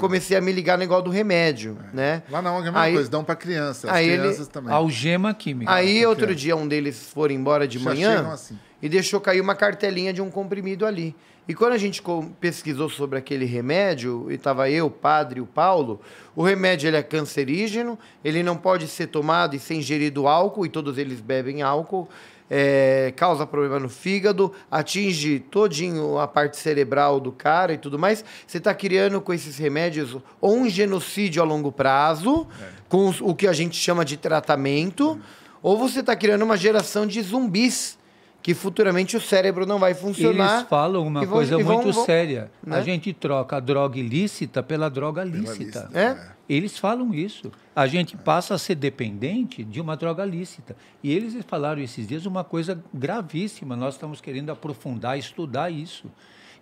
comecei a me ligar no igual do remédio, é. né? Lá não, é a mesma aí, coisa, dão para criança, as crianças ele... também. Algema química. Aí outro é. dia um deles for embora de Já manhã, assim e deixou cair uma cartelinha de um comprimido ali. E quando a gente pesquisou sobre aquele remédio, e estava eu, o padre e o Paulo, o remédio ele é cancerígeno, ele não pode ser tomado e ser ingerido álcool, e todos eles bebem álcool, é, causa problema no fígado, atinge todinho a parte cerebral do cara e tudo mais. Você está criando com esses remédios ou um genocídio a longo prazo, é. com o que a gente chama de tratamento, hum. ou você está criando uma geração de zumbis que futuramente o cérebro não vai funcionar. Eles falam uma vão, coisa vão, muito vão, séria. Né? A gente troca a droga ilícita pela droga lícita. Pela lícita. É? é? Eles falam isso. A gente passa a ser dependente de uma droga lícita. E eles falaram esses dias uma coisa gravíssima. Nós estamos querendo aprofundar, estudar isso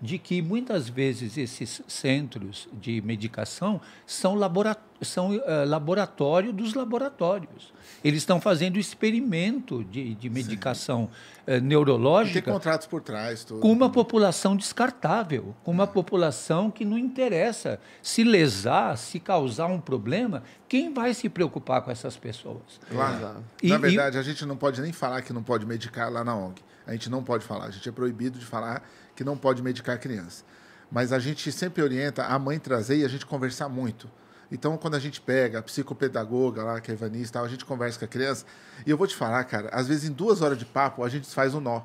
de que muitas vezes esses centros de medicação são, são uh, laboratório dos laboratórios. Eles estão fazendo experimento de, de medicação uh, neurológica. E tem contratos por trás. Tudo. Com uma população descartável, com uma é. população que não interessa se lesar, se causar um problema. Quem vai se preocupar com essas pessoas? Claro. na verdade, e... a gente não pode nem falar que não pode medicar lá na ONG. A gente não pode falar, a gente é proibido de falar que não pode medicar a criança. Mas a gente sempre orienta a mãe trazer e a gente conversar muito. Então, quando a gente pega a psicopedagoga lá, que é a Ivanice, tal, a gente conversa com a criança. E eu vou te falar, cara, às vezes em duas horas de papo a gente faz um nó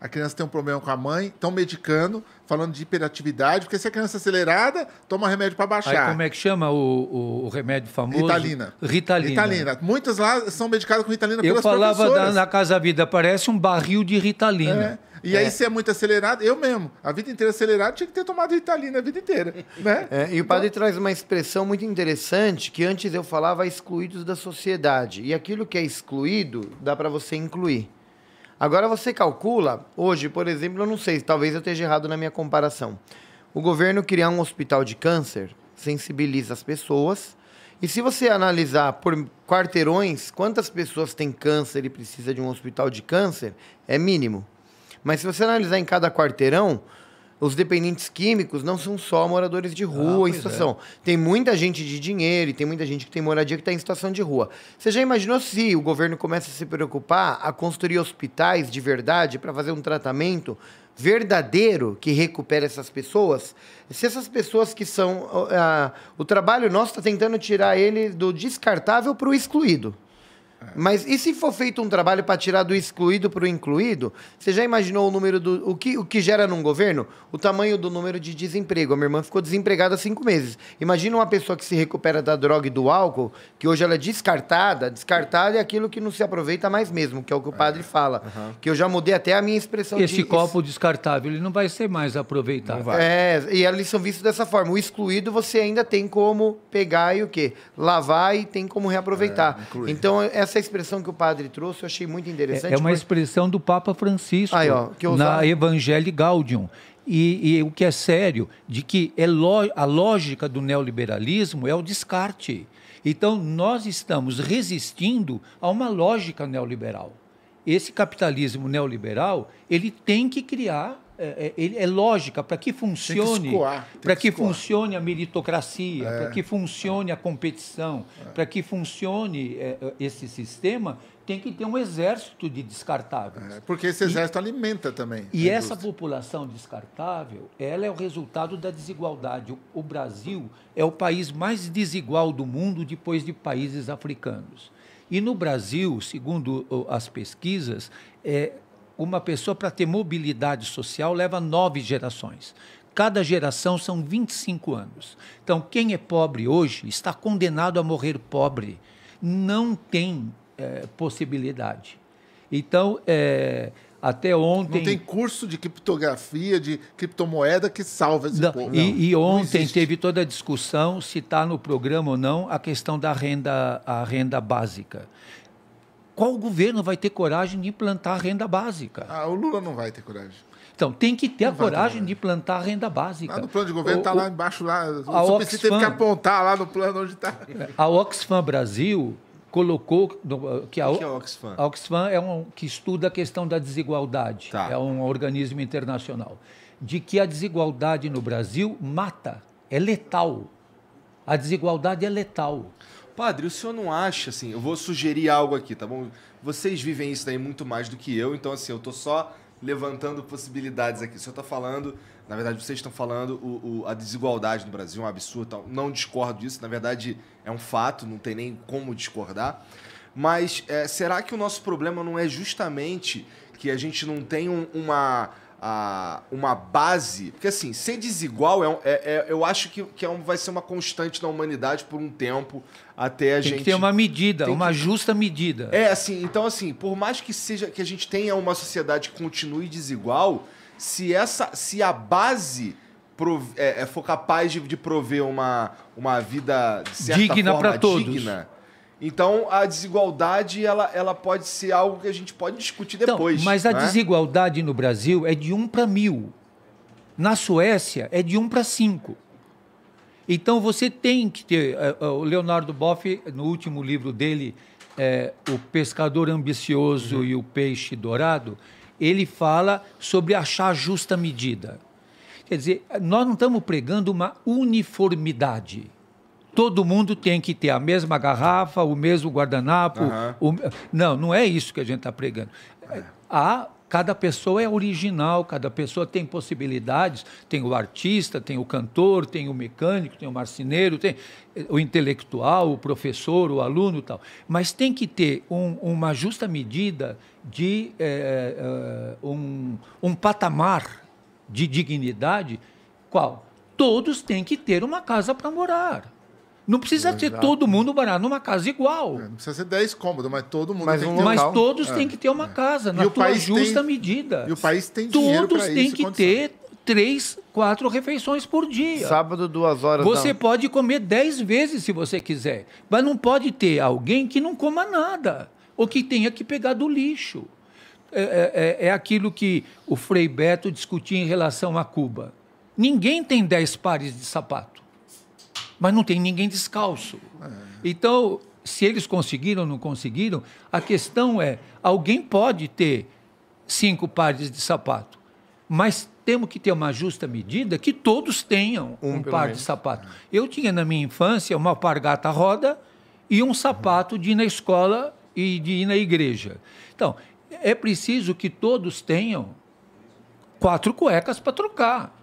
a criança tem um problema com a mãe, estão medicando, falando de hiperatividade, porque se a criança é acelerada, toma remédio para baixar. Aí como é que chama o, o, o remédio famoso? Ritalina. Ritalina. Ritalina. Muitas lá são medicadas com Ritalina Eu falava da, na Casa Vida, parece um barril de Ritalina. É. E é. aí, se é muito acelerado, eu mesmo, a vida inteira acelerado, tinha que ter tomado Ritalina a vida inteira. Né? É, e o então padre então... traz uma expressão muito interessante que antes eu falava excluídos da sociedade. E aquilo que é excluído, dá para você incluir. Agora você calcula, hoje, por exemplo, eu não sei, talvez eu esteja errado na minha comparação. O governo criar um hospital de câncer sensibiliza as pessoas. E se você analisar por quarteirões quantas pessoas têm câncer e precisa de um hospital de câncer, é mínimo. Mas se você analisar em cada quarteirão, os dependentes químicos não são só moradores de ah, rua ah, em situação. É. Tem muita gente de dinheiro e tem muita gente que tem moradia que está em situação de rua. Você já imaginou se o governo começa a se preocupar a construir hospitais de verdade para fazer um tratamento verdadeiro que recupere essas pessoas? Se essas pessoas que são. Uh, o trabalho nosso está tentando tirar ele do descartável para o excluído. É. Mas e se for feito um trabalho para tirar do excluído para o incluído? Você já imaginou o número do. O que, o que gera num governo? O tamanho do número de desemprego. A minha irmã ficou desempregada há cinco meses. Imagina uma pessoa que se recupera da droga e do álcool, que hoje ela é descartada. Descartada é aquilo que não se aproveita mais mesmo, que é o que o padre é. fala. Uhum. Que eu já mudei até a minha expressão Esse de, copo esse... descartável, ele não vai ser mais aproveitável. É, e eles são vistos dessa forma. O excluído você ainda tem como pegar e o quê? Lavar e tem como reaproveitar. É, então, essa é essa expressão que o padre trouxe eu achei muito é, interessante. É, uma porque... expressão do Papa Francisco Aí, ó, na Evangelii Gaudium. E, e, o que é sério, de que é a lógica do neoliberalismo é o descarte. Então, nós estamos resistindo a uma lógica neoliberal. Esse capitalismo neoliberal, ele tem que criar é, é, é lógica para que funcione para que, que, que, funcione a meritocracia é. para que funcione a competição é. para que funcione é, esse sistema tem que ter um exército de descartáveis porque esse exército e, alimenta também e essa população descartável ela é o resultado da desigualdade o, o Brasil é o país mais desigual do mundo depois de países africanos e no Brasil segundo as pesquisas é uma pessoa para ter mobilidade social leva nove gerações. Cada geração são 25 anos. Então, quem é pobre hoje está condenado a morrer pobre. Não tem é, possibilidade. Então, é, até ontem. Não tem curso de criptografia, de criptomoeda que salva esse não, povo. E, e ontem teve toda a discussão se está no programa ou não a questão da renda, a renda básica. Qual governo vai ter coragem de implantar a renda básica? Ah, o Lula não vai ter coragem. Então, tem que ter não a coragem ter de plantar a renda básica. Lá no plano de governo está lá embaixo, lá. A o Oxfam, teve que apontar lá no plano onde está. A Oxfam Brasil colocou que a, o que é a Oxfam? A Oxfam é um que estuda a questão da desigualdade. Tá. É um organismo internacional de que a desigualdade no Brasil mata, é letal. A desigualdade é letal. Padre, o senhor não acha, assim, eu vou sugerir algo aqui, tá bom? Vocês vivem isso daí muito mais do que eu, então, assim, eu tô só levantando possibilidades aqui. O senhor tá falando, na verdade, vocês estão falando o, o, a desigualdade no Brasil, é um absurdo, tal. não discordo disso, na verdade, é um fato, não tem nem como discordar. Mas é, será que o nosso problema não é justamente que a gente não tem um, uma a, uma base. Porque assim, ser desigual é, é, é eu acho que, que é um, vai ser uma constante na humanidade por um tempo até a tem gente. Tem que ter uma medida, tem uma que... justa medida. É, assim, então assim, por mais que seja que a gente tenha uma sociedade que continue desigual, se essa. se a base. Prove, é, é, for capaz de, de prover uma, uma vida de certa digna para todos. digna então, a desigualdade ela, ela pode ser algo que a gente pode discutir então, depois. Então, mas a né? desigualdade no Brasil é de 1 para mil. Na Suécia, é de 1 para 5. Então, você tem que ter... É, é, o Leonardo Boff, no último livro dele, é, O Pescador Ambicioso uhum. e o Peixe Dourado, ele fala sobre achar a justa medida. Quer dizer, nós não estamos pregando uma uniformidade todo mundo tem que ter a mesma garrafa, o mesmo guardanapo. Uhum. O... Não, não é isso que a gente está pregando. É. Há cada pessoa é original, cada pessoa tem possibilidades. Tem o artista, tem o cantor, tem o mecânico, tem o marceneiro, tem eh, o intelectual, o professor, o aluno tal. Mas tem que ter um, uma justa medida de é, um, um patamar de dignidade. Qual? Todos têm que ter uma casa para morar. Não precisa Exato. ter todo mundo morar numa casa igual. É, não precisa ser 10 cômodos, mas todo mundo mas tem que ter Mas todos é. têm que ter uma é. casa, na sua justa tem... medida. E o país tem dinheiro Todos têm que ter três, quatro refeições por dia. Sábado, duas horas. Você não. pode comer dez vezes se você quiser, mas não pode ter alguém que não coma nada ou que tenha que pegar do lixo. É, é, é, é aquilo que o Frei Beto discutia em relação a Cuba. Ninguém tem dez pares de sapato mas não tem ninguém descalço. É. Então, se eles conseguiram ou não conseguiram, a questão é: alguém pode ter cinco pares de sapato, mas temos que ter uma justa medida que todos tenham um, um par menos. de sapato. É. Eu tinha na minha infância uma pargata roda e um sapato de ir na escola e de ir na igreja. Então, é preciso que todos tenham quatro cuecas para trocar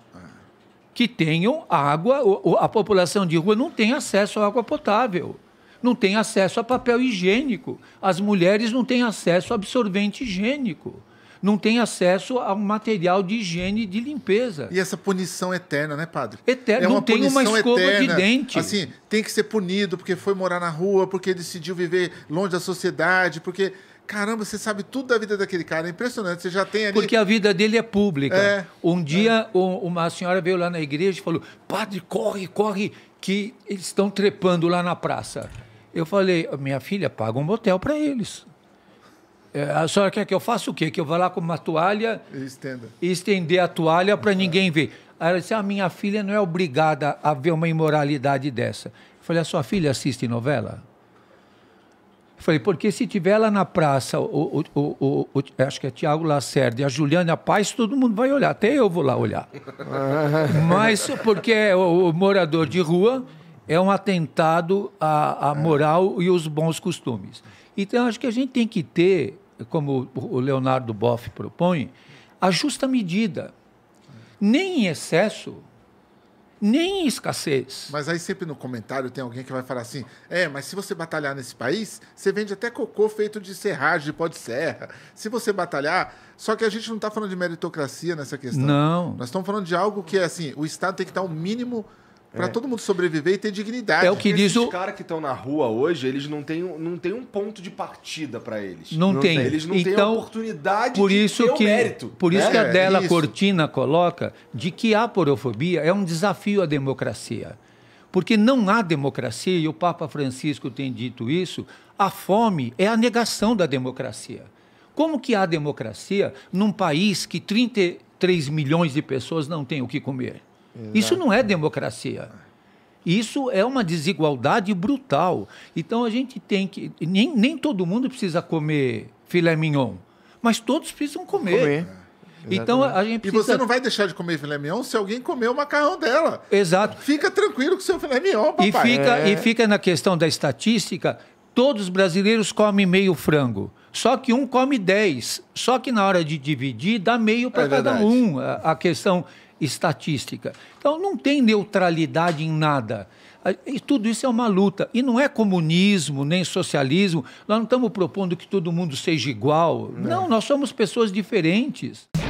que tenham água, a população de rua não tem acesso à água potável, não tem acesso a papel higiênico, as mulheres não têm acesso a absorvente higiênico não tem acesso a um material de higiene e de limpeza. E essa punição eterna, né, padre? Eterna, é não tem uma escova eterna. de dente. Assim, tem que ser punido porque foi morar na rua, porque decidiu viver longe da sociedade, porque Caramba, você sabe tudo da vida daquele cara, é impressionante. Você já tem ali. Porque a vida dele é pública. É. Um dia, é. uma senhora veio lá na igreja e falou: Padre, corre, corre, que eles estão trepando lá na praça. Eu falei: Minha filha, paga um motel para eles. É, a senhora quer que eu faça o quê? Que eu vá lá com uma toalha estenda. e estender a toalha para é. ninguém ver. Aí ela disse: "A ah, minha filha não é obrigada a ver uma imoralidade dessa. Eu falei: A sua filha assiste novela? Falei, porque se tiver lá na praça, o, o, o, o acho que é Tiago Lacerda e a Juliana Paz, todo mundo vai olhar, até eu vou lá olhar. Mas porque é o, morador de rua é um atentado à, à é. moral e os bons costumes. Então, acho que a gente tem que ter, como o Leonardo Boff propõe, a justa medida. Nem em excesso, nem escassez. Mas aí sempre no comentário tem alguém que vai falar assim: é, mas se você batalhar nesse país, você vende até cocô feito de serragem, de pó de serra. Se você batalhar. Só que a gente não está falando de meritocracia nessa questão. Não. Nós estamos falando de algo que é assim: o Estado tem que dar o um mínimo para é. todo mundo sobreviver e ter dignidade. É o que Esses diz o. cara caras que estão na rua hoje, eles não têm, não têm um ponto de partida para eles. Não, não tem. tem. Eles não então, têm oportunidade por isso que, mérito. Por isso né? que a Della é Cortina coloca de que a porofobia é um desafio à democracia. Porque não há democracia, e o Papa Francisco tem dito isso, a fome é a negação da democracia. Como que há democracia num país que 33 milhões de pessoas não têm o que comer? Isso não é democracia. Isso é uma desigualdade brutal. Então a gente tem que. Nem, nem todo mundo precisa comer filé mignon, mas todos precisam comer. comer. Então a gente precisa... E você não vai deixar de comer filé mignon se alguém comer o macarrão dela. Exato. Fica tranquilo com seu filé mignon, papai. E fica, é. e fica na questão da estatística, todos os brasileiros comem meio frango. Só que um come dez. Só que na hora de dividir, dá meio para é cada um. A, a questão estatística. Então não tem neutralidade em nada. E tudo isso é uma luta. E não é comunismo, nem socialismo. Nós não estamos propondo que todo mundo seja igual. Não, né. não nós somos pessoas diferentes.